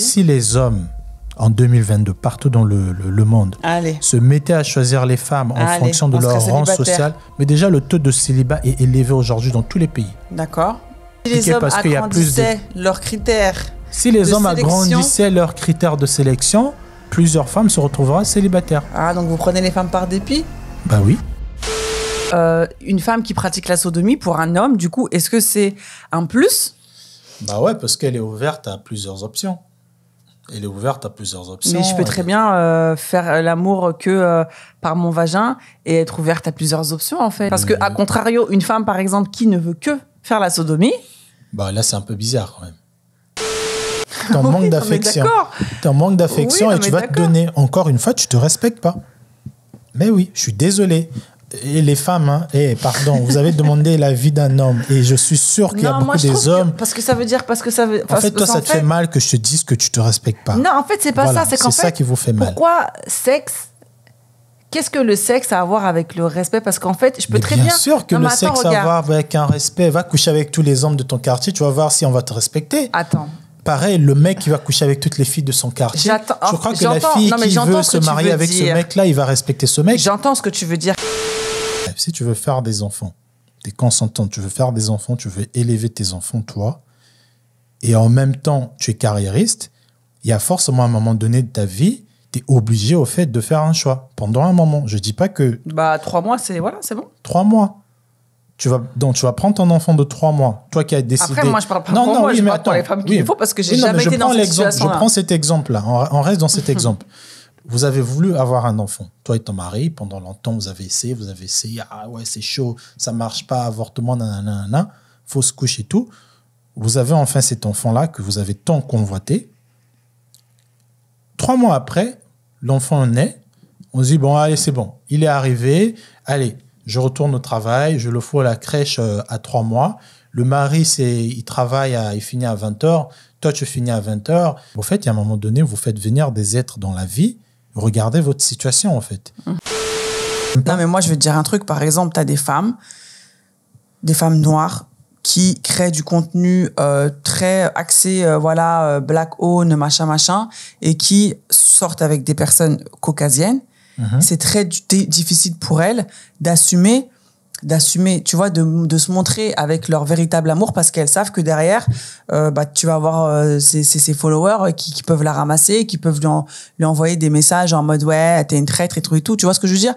si les hommes en 2022 partout dans le, monde se mettaient à choisir les femmes en fonction de leur rang social, mais déjà le taux de célibat est élevé aujourd'hui dans tous les pays. D'accord. Si les hommes parce agrandissaient leurs critères. Si les de hommes sélection... leurs critères de sélection, plusieurs femmes se retrouveraient célibataires. Ah, donc vous prenez les femmes par dépit Bah oui. Euh, une femme qui pratique la sodomie pour un homme, du coup, est-ce que c'est un plus Bah ouais, parce qu'elle est ouverte à plusieurs options elle est ouverte à plusieurs options. Mais je peux très bien euh, faire l'amour que euh, par mon vagin et être ouverte à plusieurs options en fait. Parce que à mmh. contrario, une femme par exemple qui ne veut que faire la sodomie, bah là c'est un peu bizarre quand même. T'es en manque d'affection. T'es en manque d'affection et tu vas te donner. Encore une fois, tu te respectes pas. Mais oui, je suis désolé et les femmes, hein, Et eh, pardon, vous avez demandé l'avis d'un homme et je suis sûr qu'il y a beaucoup moi, des hommes. parce que ça veut dire, parce que ça veut. En fait, toi, ça te fait... mal que je te dise que tu te respectes pas. Non, en fait, c'est pas ça. C'est ça qui vous fait mal. Pourquoi sexe Qu'est-ce que le sexe a à voir avec le respect Parce qu'en fait, je peux très bien. Bien sûr que le sexe a à voir avec un respect. Va coucher avec tous les hommes de ton quartier, tu vas voir si on va te respecter. Attends pareil, le mec qui va coucher avec toutes les filles de son quartier. Je crois oh, que la fille qui veut se marier avec ce mec-là, il va respecter ce mec. J'entends ce que tu veux dire. Si tu veux faire des enfants, tu es consentant, tu veux faire des enfants, tu veux élever tes enfants, toi, et en même temps, tu es carriériste, il y a forcément un moment donné de ta vie, tu es obligé au fait de faire un choix pendant un moment. Je dis pas que. Bah, trois mois, c'est voilà, c'est bon. Trois mois. Tu vas, donc, tu vas prendre ton enfant de trois mois, toi qui as décidé. Après, moi, je parle pas non, non, moi, je mais parle attends, les femmes qu'il oui. parce que j'ai jamais été dans cette situation Je prends cet exemple-là, on reste dans cet exemple vous avez voulu avoir un enfant, toi et ton mari, pendant longtemps, vous avez essayé, vous avez essayé, ah ouais, c'est chaud, ça marche pas, avortement, nanana, na, fausse couche et tout. Vous avez enfin cet enfant-là que vous avez tant convoité. Trois mois après, l'enfant naît, on se dit, bon, allez, c'est bon, il est arrivé, allez, je retourne au travail, je le fous à la crèche euh, à trois mois. Le mari, c'est, il travaille, il finit à 20h, toi, tu finis à 20h. En fait, il y a un moment donné, vous faites venir des êtres dans la vie regardez votre situation en fait. Hum. Non, mais moi, je vais te dire un truc. Par exemple, tu as des femmes, des femmes noires, qui créent du contenu euh, très axé, euh, voilà, euh, black own, machin, machin, et qui sortent avec des personnes caucasiennes. Hum. C'est très difficile pour elles d'assumer d'assumer, tu vois, de, de, se montrer avec leur véritable amour parce qu'elles savent que derrière, euh, bah, tu vas avoir euh, ces, followers qui, peuvent la ramasser, qui peuvent lui, envoyer des messages en mode ouais, t'es une traître et tout et tout. Tu vois ce que je veux dire?